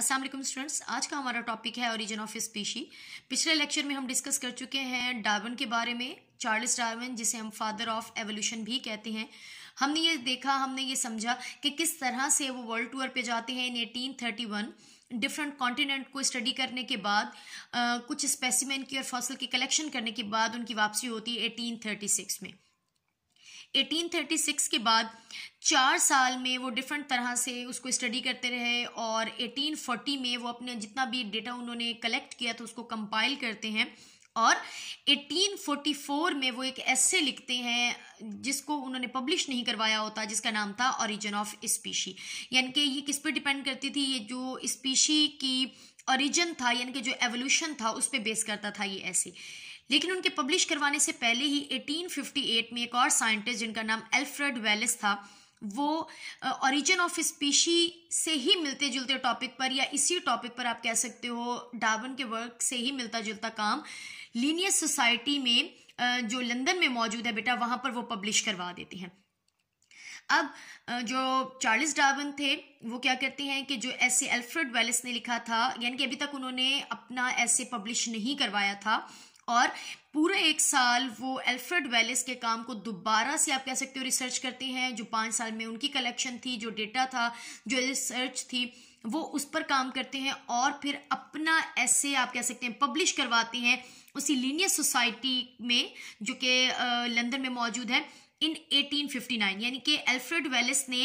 असल स्टूडेंट्स आज का हमारा टॉपिक है ओरिजिन ऑफ स्पीशी पिछले लेक्चर में हम डिस्कस कर चुके हैं डार्विन के बारे में चार्ल्स डार्विन जिसे हम फादर ऑफ एवोल्यूशन भी कहते हैं हमने ये देखा हमने ये समझा कि किस तरह से वो वर्ल्ड टूर पे जाते हैं in eighteen thirty one different continent को स्टडी करने के बाद आ, कुछ स्पेसिमेंट की और फॉसल की कलेक्शन करने के बाद उनकी वापसी होती है एटीन थर्टी सिक्स में 1836 के बाद चार साल में वो डिफरेंट तरह से उसको स्टडी करते रहे और 1840 में वो अपने जितना भी डेटा उन्होंने कलेक्ट किया तो उसको कंपाइल करते हैं और 1844 में वो एक ऐसे लिखते हैं जिसको उन्होंने पब्लिश नहीं करवाया होता जिसका नाम था ओरिजिन ऑफ स्पीशी यानी कि ये किस पर डिपेंड करती थी ये जो स्पीशी की ओरिजिन था यानी कि जो एवोल्यूशन था उस पर बेस करता था ये ऐसे लेकिन उनके पब्लिश करवाने से पहले ही 1858 में एक और साइंटिस्ट जिनका नाम एल्फ्रेड वेलिस था वो ओरिजिन ऑफ स्पीशी से ही मिलते जुलते टॉपिक पर या इसी टॉपिक पर आप कह सकते हो डाबन के वर्क से ही मिलता जुलता काम लीनियस सोसाइटी में जो लंदन में मौजूद है बेटा वहाँ पर वो पब्लिश करवा देते हैं अब जो चार्ल्स डाबन थे वो क्या करते हैं कि जो ऐसे एल्फ्रेड वेलिस ने लिखा था यानी कि अभी तक उन्होंने अपना ऐसे पब्लिश नहीं करवाया था और पूरे एक साल वो एल्फ्रेड वेलिस के काम को दोबारा से आप कह सकते हो रिसर्च करते हैं जो पाँच साल में उनकी कलेक्शन थी जो डेटा था जो रिसर्च थी वो उस पर काम करते हैं और फिर अपना ऐसे आप कह सकते हैं पब्लिश करवाते हैं उसी लीनियर सोसाइटी में जो कि लंदन में मौजूद है इन 1859 यानी कि एल्फ्रेड वेलिस ने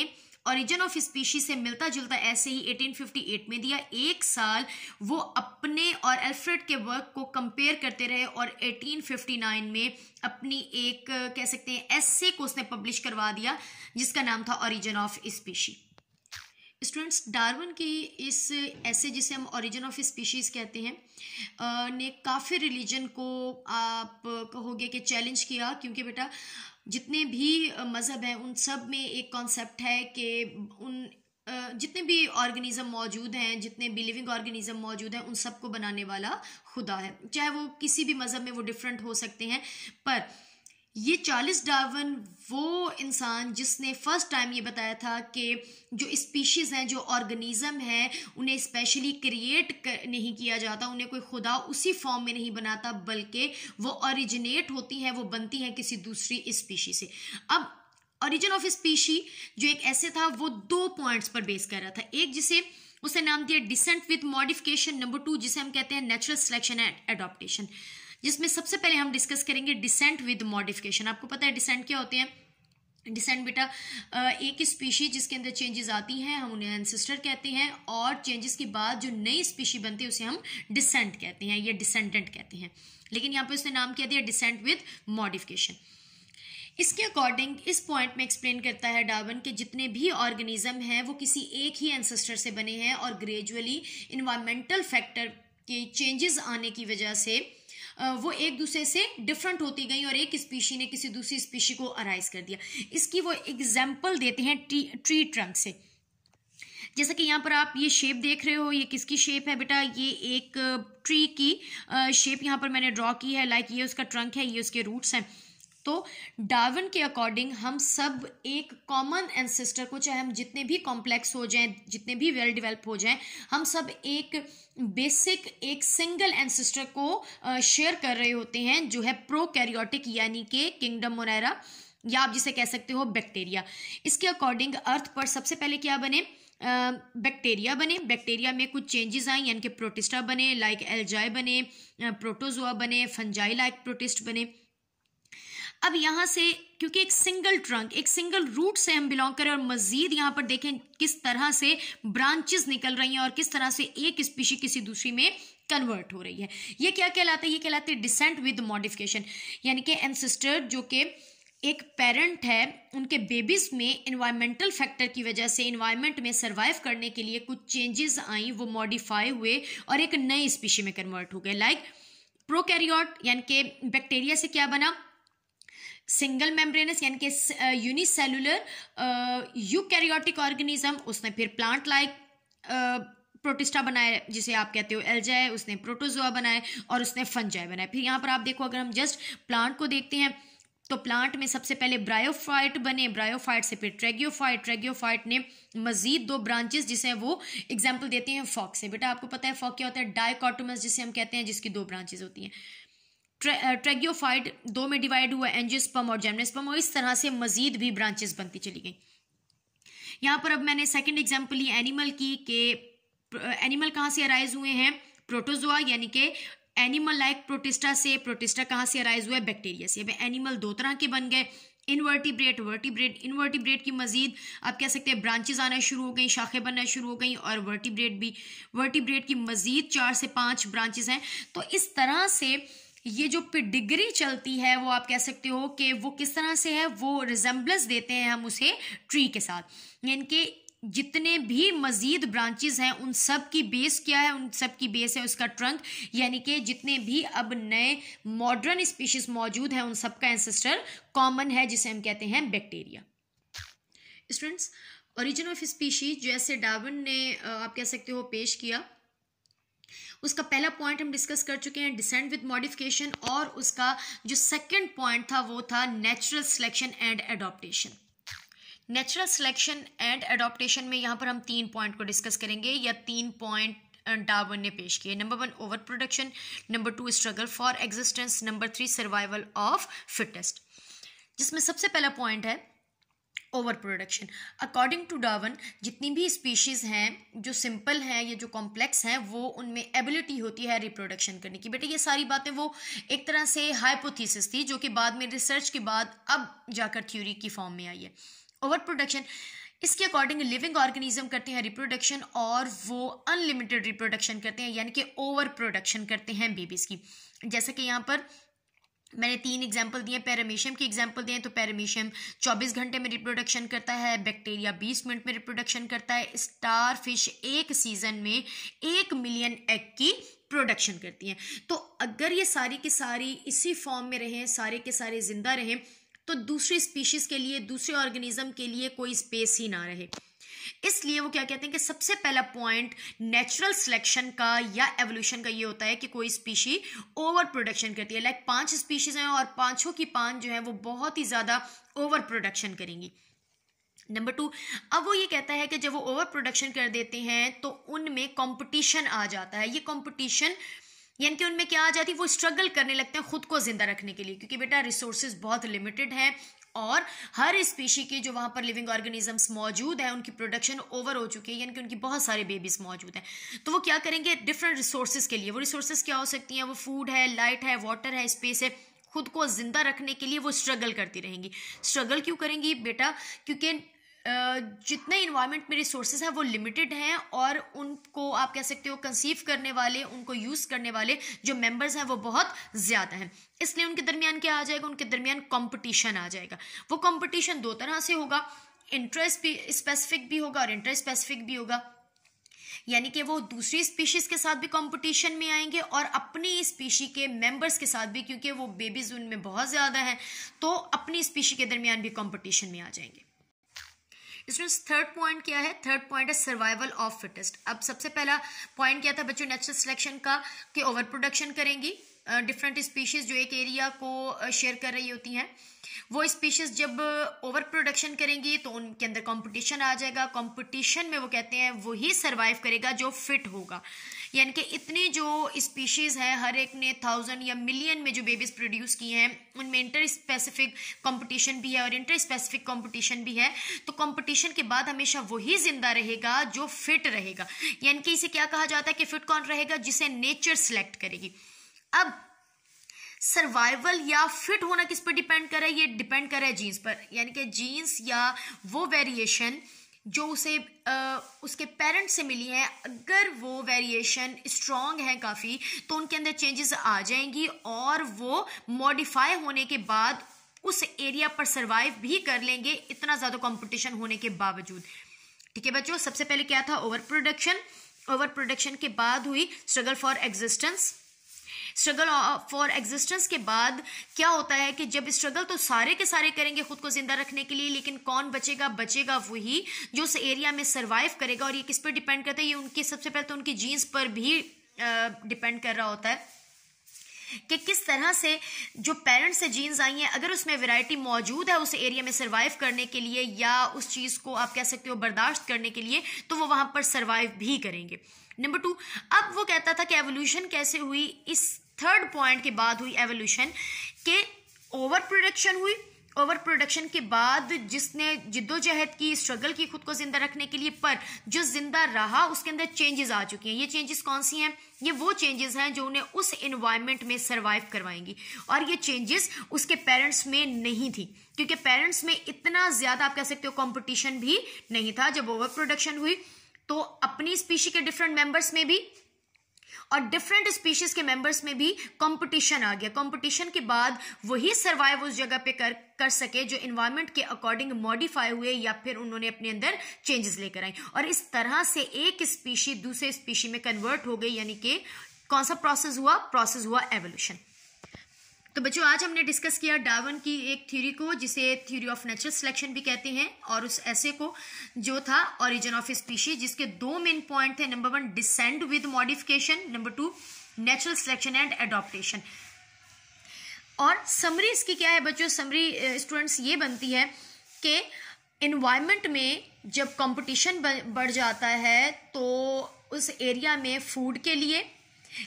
ओरिजिन ऑफ स्पीशीज से मिलता जुलता ऐसे ही 1858 में दिया एक साल वो अपने और एल्फ्रेड के वर्क को कंपेयर करते रहे और 1859 में अपनी एक कह सकते हैं ऐसे को उसने पब्लिश करवा दिया जिसका नाम था origin of species students Darwin की इस ऐसे जिसे हम ओरिजिन ऑफ स्पीशीज़ कहते हैं ने काफ़ी रिलीजन को आप कहोगे कि चैलेंज किया क्योंकि बेटा जितने भी मज़हब हैं उन सब में एक कॉन्सेप्ट है कि उन जितने भी ऑर्गेनिज़म मौजूद हैं जितने भी लिविंग ऑर्गेनिज़म मौजूद हैं उन सबको बनाने वाला खुदा है चाहे वो किसी भी मज़हब में वो डिफरेंट हो सकते हैं पर ये चार्लिस डार्विन वो इंसान जिसने फर्स्ट टाइम ये बताया था कि जो स्पीशीज़ हैं जो ऑर्गेनिज़्म हैं उन्हें स्पेशली क्रिएट नहीं किया जाता उन्हें कोई खुदा उसी फॉर्म में नहीं बनाता बल्कि वो ओरिजिनेट होती हैं वो बनती हैं किसी दूसरी स्पीशी से अब ओरिजिन ऑफ स्पीशी जो एक ऐसे था वो दो पॉइंट्स पर बेस कर रहा था एक जिसे उसने नाम दिया descent with modification number two जिसे हम कहते हैं नेचुरल सिलेक्शन एंड एडोप्टेशन जिसमें सबसे पहले हम डिस्कस करेंगे डिसेंट विद मॉडिफिकेशन आपको पता है डिसेंट क्या होते हैं डिसेंट बेटा एक स्पीशी जिसके अंदर चेंजेस आती हैं हम उन्हें एनसिस्टर कहते हैं और चेंजेस के बाद जो नई स्पीशी बनती है उसे हम डिसेंट कहते हैं या डिसेंडेंट कहते हैं लेकिन यहाँ पे उसने नाम क्या दिया डिसेंट विद मॉडिफिकेशन इसके अकॉर्डिंग इस पॉइंट में एक्सप्लेन करता है डार्विन के जितने भी ऑर्गेनिज्म हैं वो किसी एक ही एनसेस्टर से बने हैं और ग्रेजुअली इन्वायरमेंटल फैक्टर के चेंजेस आने की वजह से वो एक दूसरे से डिफरेंट होती गई और एक स्पीशी ने किसी दूसरी स्पीशी को अराइज कर दिया इसकी वो एग्जाम्पल देते हैं ट्री ट्री ट्रंक से जैसा कि यहाँ पर आप ये शेप देख रहे हो ये किसकी शेप है बेटा ये एक ट्री की शेप यहाँ पर मैंने ड्रॉ की है लाइक ये उसका ट्रंक है ये उसके रूट्स हैं तो डार्विन के अकॉर्डिंग हम सब एक कॉमन एंसेस्टर को चाहे हम जितने भी कॉम्प्लेक्स हो जाएं जितने भी वेल डिवेलप हो जाएं हम सब एक बेसिक एक सिंगल एंसेस्टर को शेयर कर रहे होते हैं जो है प्रो कैरियोटिक यानी कि किंगडम मोनेरा या आप जिसे कह सकते हो बैक्टीरिया इसके अकॉर्डिंग अर्थ पर सबसे पहले क्या बने बैक्टीरिया बने बैक्टीरिया में कुछ चेंजेस आए यानी कि प्रोटिस्टा बने लाइक एल्जाई बने प्रोटोजोआ बने फंजाई लाइक प्रोटिस्ट बने अब यहां से क्योंकि एक सिंगल ट्रंक एक सिंगल रूट से हम बिलोंग करें और मजीद यहां पर देखें किस तरह से ब्रांचेस निकल रही हैं और किस तरह से एक स्पीशी किसी दूसरी में कन्वर्ट हो रही है ये क्या कहलाता है ये कहलाते हैं डिसेंट विद मॉडिफिकेशन यानी कि एनसिस्टर जो कि एक पेरेंट है उनके बेबीज़ में इन्वायरमेंटल फैक्टर की वजह से इन्वायरमेंट में सर्वाइव करने के लिए कुछ चेंजेस आई वो मॉडिफाई हुए और एक नई स्पीशी में कन्वर्ट हो गए लाइक प्रोकैरियोट यानी कि बैक्टीरिया से क्या बना सिंगल मेम्ब्रेनस यानी कि यूनिसेलुलर यूकैरियोटिक ऑर्गेनिज्म उसने फिर प्लांट लाइक प्रोटिस्टा बनाए जिसे आप कहते हो एल्जाए उसने प्रोटोजोआ बनाए और उसने फंजाए बनाए फिर यहाँ पर आप देखो अगर हम जस्ट प्लांट को देखते हैं तो प्लांट में सबसे पहले ब्रायोफाइट बने ब्रायोफाइट से फिर ट्रेग्योफाइट ट्रेग्योफाइट ने मजीद दो ब्रांचेस जिसे वो एग्जाम्पल देते हैं फॉक से बेटा आपको पता है फॉक क्या होता है डायकॉटोमस जिसे हम कहते हैं जिसकी दो ब्रांचेस होती हैं ट्रेग्योफाइट दो में डिवाइड हुआ एंजियोस्पम और जेमनेस्पम और इस तरह से मजीद भी ब्रांचेस बनती चली गई यहाँ पर अब मैंने सेकेंड एग्जाम्पल ली एनिमल की कि एनिमल कहाँ से अराइज हुए हैं प्रोटोजोआ यानी कि एनिमल लाइक प्रोटिस्टा से प्रोटिस्टा कहाँ से अराइज हुआ है बैक्टीरिया से अब एनिमल दो तरह के बन गए इनवर्टिब्रेट वर्टिब्रेट इनवर्टिब्रेट की मजीद आप कह सकते हैं ब्रांचेज आना शुरू हो गई शाखें बनना शुरू हो गई और वर्टिब्रेट भी वर्टिब्रेट की मजीद चार से पाँच ब्रांचेज हैं तो इस तरह से ये जो डिग्री चलती है वो आप कह सकते हो कि वो किस तरह से है वो रिजेंबलेंस देते हैं हम उसे ट्री के साथ यानी कि जितने भी मज़ीद ब्रांचेस हैं उन सब की बेस क्या है उन सब की बेस है उसका ट्रंक यानी कि जितने भी अब नए मॉडर्न स्पीशीज़ मौजूद हैं उन सबका एंसेस्टर कॉमन है जिसे हम कहते हैं bacteria students origin of species जैसे डाबन ने आप कह सकते हो पेश किया उसका पहला पॉइंट हम डिस्कस कर चुके हैं डिसेंट विद मॉडिफिकेशन और उसका जो सेकेंड पॉइंट था वो था natural selection and adaptation natural selection and adaptation में यहाँ पर हम तीन पॉइंट को डिस्कस करेंगे या तीन पॉइंट डावन ने पेश किए number one over production number two struggle for existence number three survival of fittest जिसमें सबसे पहला पॉइंट है over production according to Darwin जितनी भी स्पीशीज़ हैं जो सिंपल हैं या जो कॉम्प्लेक्स हैं वो उनमें एबिलिटी होती है रिप्रोडक्शन करने की बेटे ये सारी बातें वो एक तरह से हाइपोथीसिस थी जो कि बाद में रिसर्च के बाद अब जाकर थ्योरी की फॉर्म में आई है ओवर प्रोडक्शन इसके अकॉर्डिंग लिविंग ऑर्गेनिज्म करते हैं रिप्रोडक्शन और वो अनलिमिटेड रिप्रोडक्शन करते हैं यानी कि ओवर प्रोडक्शन करते हैं बेबीज़ की जैसे कि यहाँ पर मैंने तीन एग्जाम्पल दिए पैरामीशियम की एग्जाम्पल दिए तो पैरामीशियम 24 घंटे में रिप्रोडक्शन करता है बैक्टीरिया 20 मिनट में रिप्रोडक्शन करता है स्टार फिश एक सीजन में एक मिलियन एग की प्रोडक्शन करती हैं तो अगर ये सारी की सारी इसी फॉर्म में रहें सारे के सारे ज़िंदा रहें तो दूसरी स्पीशीज़ के लिए दूसरे ऑर्गेनिज्म के लिए कोई स्पेस ही ना रहे इसलिए वो क्या कहते हैं कि सबसे पहला पॉइंट नेचुरल सिलेक्शन का या एवोल्यूशन का ये होता है कि कोई स्पीशी ओवर प्रोडक्शन करती है लाइक like पांच स्पीशीज हैं और पांचों की पांच जो है वो बहुत ही ज़्यादा ओवर प्रोडक्शन करेंगी नंबर टू अब वो ये कहता है कि जब वो ओवर प्रोडक्शन कर देते हैं तो उनमें कॉम्पिटिशन आ जाता है ये कॉम्पिटिशन यानी कि उनमें क्या आ जाती है वो स्ट्रगल करने लगते हैं खुद को ज़िंदा रखने के लिए क्योंकि बेटा रिसोर्सेज बहुत लिमिटेड हैं और हर स्पीशी के जो वहाँ पर लिविंग ऑर्गेनिजम्स मौजूद हैं उनकी प्रोडक्शन ओवर हो चुकी है यानी कि उनकी बहुत सारे बेबीज मौजूद हैं तो वो क्या करेंगे डिफरेंट रिसोर्सेज के लिए वो रिसोर्सेज क्या हो सकती हैं वो फूड है लाइट है वाटर है स्पेस है खुद को जिंदा रखने के लिए वो स्ट्रगल करती रहेंगी स्ट्रगल क्यों करेंगी बेटा क्योंकि जितने इन्वायरमेंट में रिसोर्सेज हैं वो लिमिटेड हैं और उनको आप कह सकते हो कंसीव करने वाले उनको यूज़ करने वाले जो मेंबर्स हैं वो बहुत ज़्यादा हैं इसलिए उनके दरमियान क्या आ जाएगा उनके दरमियान कंपटीशन आ जाएगा वो कंपटीशन दो तरह से होगा इंटरेस्ट भी स्पेसिफिक भी होगा और इंटरेस्ट स्पेसिफिक भी होगा यानी कि वो दूसरी स्पीशीज़ के साथ भी कंपटीशन में आएंगे और अपनी स्पीशी के मेंबर्स के साथ भी क्योंकि वो बेबीज उनमें बहुत ज़्यादा हैं तो अपनी स्पीशी के दरमियान भी कंपटीशन में आ जाएंगे स्टूडेंट्स थर्ड पॉइंट क्या है थर्ड पॉइंट है सर्वाइवल ऑफ फिटेस्ट अब सबसे पहला पॉइंट क्या था बच्चों नेचुरल सिलेक्शन का कि ओवर प्रोडक्शन करेंगी डिफरेंट uh, स्पीशीज़ जो एक एरिया को शेयर uh, कर रही होती हैं वो स्पीशीज़ जब ओवर uh, प्रोडक्शन करेंगी तो उनके अंदर कंपटीशन आ जाएगा कंपटीशन में वो कहते हैं वही सर्वाइव करेगा जो फिट होगा यानी कि इतने जो स्पीशीज़ हैं हर एक ने थाउजेंड या मिलियन में जो बेबीज़ प्रोड्यूस किए हैं उनमें इंटर स्पेसिफिक कंपटीशन भी है और इंटर स्पेसिफिक कंपटीशन भी है तो कंपटीशन के बाद हमेशा वही जिंदा रहेगा जो फिट रहेगा यानी कि इसे क्या कहा जाता है कि फिट कौन रहेगा जिसे नेचर सेलेक्ट करेगी अब सर्वाइवल या फिट होना किस पर डिपेंड करे ये डिपेंड करे जीन्स पर यानी कि जीन्स या वो वेरिएशन जो उसे आ, उसके पेरेंट्स से मिली हैं अगर वो वेरिएशन स्ट्रॉन्ग है काफ़ी तो उनके अंदर चेंजेस आ जाएंगी और वो मॉडिफाई होने के बाद उस एरिया पर सर्वाइव भी कर लेंगे इतना ज़्यादा कंपटीशन होने के बावजूद ठीक है बच्चों सबसे पहले क्या था ओवर प्रोडक्शन ओवर प्रोडक्शन के बाद हुई struggle for existence struggle for existence के बाद क्या होता है कि जब स्ट्रगल तो सारे के सारे करेंगे खुद को जिंदा रखने के लिए लेकिन कौन बचेगा बचेगा वही जो उस एरिया में सर्वाइव करेगा और ये किस पर डिपेंड करता है ये उनके सबसे पहले तो उनकी जीन्स पर भी डिपेंड uh, कर रहा होता है कि किस तरह से जो पेरेंट्स से जीन्स आई हैं अगर उसमें वैरायटी मौजूद है उस एरिया में सर्वाइव करने के लिए या उस चीज़ को आप कह सकते हो बर्दाश्त करने के लिए तो वो वहाँ पर सर्वाइव भी करेंगे नंबर टू अब वो कहता था कि एवोल्यूशन कैसे हुई इस थर्ड पॉइंट के बाद हुई एवोल्यूशन के ओवर प्रोडक्शन हुई ओवर प्रोडक्शन के बाद जिसने जिद्दोजहद की स्ट्रगल की खुद को जिंदा रखने के लिए पर जो जिंदा रहा उसके अंदर चेंजेस आ चुकी हैं ये चेंजेस कौन सी हैं ये वो चेंजेस हैं जो उन्हें उस इन्वायरमेंट में सर्वाइव करवाएंगी और ये चेंजेस उसके पेरेंट्स में नहीं थी क्योंकि पेरेंट्स में इतना ज़्यादा आप कह सकते हो कॉम्पिटिशन भी नहीं था जब ओवर प्रोडक्शन हुई तो अपनी स्पीशी के डिफरेंट मेंबर्स में भी और डिफरेंट स्पीशीज के मेंबर्स में भी कंपटीशन आ गया कंपटीशन के बाद वही सर्वाइव उस जगह पे कर कर सके जो इन्वायरमेंट के अकॉर्डिंग मॉडिफाई हुए या फिर उन्होंने अपने अंदर चेंजेस लेकर आई और इस तरह से एक स्पीशी दूसरे स्पीशी में कन्वर्ट हो गई यानी कि कौन सा प्रोसेस हुआ प्रोसेस हुआ एवोल्यूशन तो बच्चों आज हमने डिस्कस किया डावन की एक थ्योरी को जिसे थ्योरी ऑफ नेचुरल सिलेक्शन भी कहते हैं और उस ऐसे को जो था ओरिजिन ऑफ स्पीशीज जिसके दो मेन पॉइंट थे number one descend with modification number two natural selection and adaptation और समरी इसकी क्या है बच्चों समरी स्टूडेंट्स ये बनती है कि इन्वायरमेंट में जब कंपटीशन बढ़ जाता है तो उस एरिया में फूड के लिए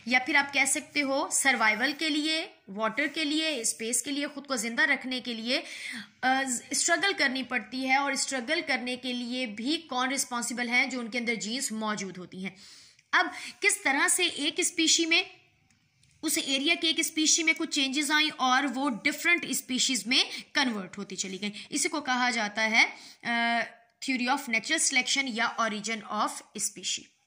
या फिर आप कह सकते हो सर्वाइवल के लिए वाटर के लिए स्पेस के लिए खुद को ज़िंदा रखने के लिए स्ट्रगल करनी पड़ती है और स्ट्रगल करने के लिए भी कौन रिस्पॉन्सिबल है जो उनके अंदर जीन्स मौजूद होती हैं अब किस तरह से एक स्पीशी में उस एरिया के एक स्पीशी में कुछ चेंजेस आई और वो डिफरेंट स्पीशीज में कन्वर्ट होती चली गई इसी को कहा जाता है थ्योरी ऑफ नेचुरल सिलेक्शन या ओरिजिन ऑफ स्पीशी